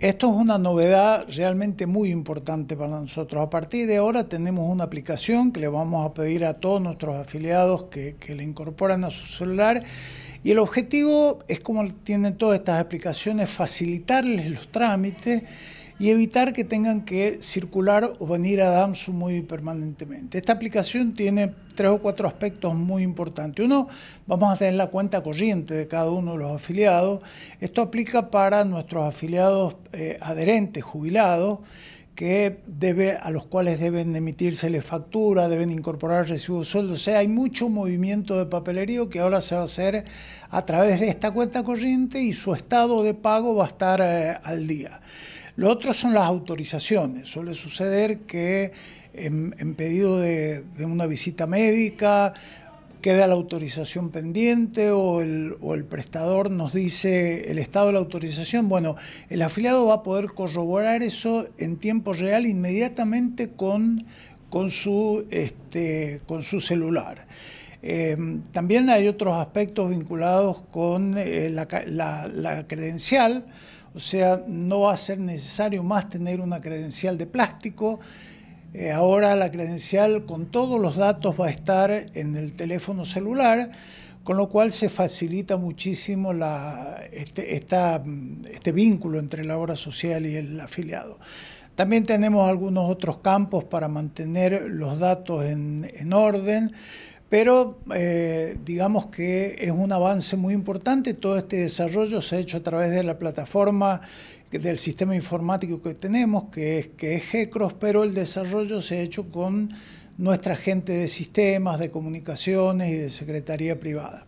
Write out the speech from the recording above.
Esto es una novedad realmente muy importante para nosotros. A partir de ahora tenemos una aplicación que le vamos a pedir a todos nuestros afiliados que, le incorporen a su celular. Y el objetivo es, como tienen todas estas aplicaciones, facilitarles los trámites y evitar que tengan que circular o venir a DAMSU muy permanentemente. Esta aplicación tiene tres o cuatro aspectos muy importantes. Uno, vamos a tener la cuenta corriente de cada uno de los afiliados. Esto aplica para nuestros afiliados eh, adherentes, jubilados, que debe, a los cuales deben emitirse la factura, deben incorporar recibos de sueldo. O sea, hay mucho movimiento de papelería que ahora se va a hacer a través de esta cuenta corriente y su estado de pago va a estar eh, al día. Lo otro son las autorizaciones. Suele suceder que en, pedido de, una visita médica queda la autorización pendiente o el, prestador nos dice el estado de la autorización. Bueno, el afiliado va a poder corroborar eso en tiempo real inmediatamente con, con, su, este, con su celular. Em, también hay otros aspectos vinculados con eh, la, credencial, o sea, no va a ser necesario más tener una credencial de plástico. Eh, ahora la credencial con todos los datos va a estar en el teléfono celular, con lo cual se facilita muchísimo este, este, vínculo entre la obra social y el afiliado. También tenemos algunos otros campos para mantener los datos en orden. Pero eh, digamos que es un avance muy importante, todo este desarrollo se ha hecho a través de la plataforma del sistema informático que tenemos, que es, que es GECROS, pero el desarrollo se ha hecho con nuestra gente de sistemas, de comunicaciones y de secretaría privada.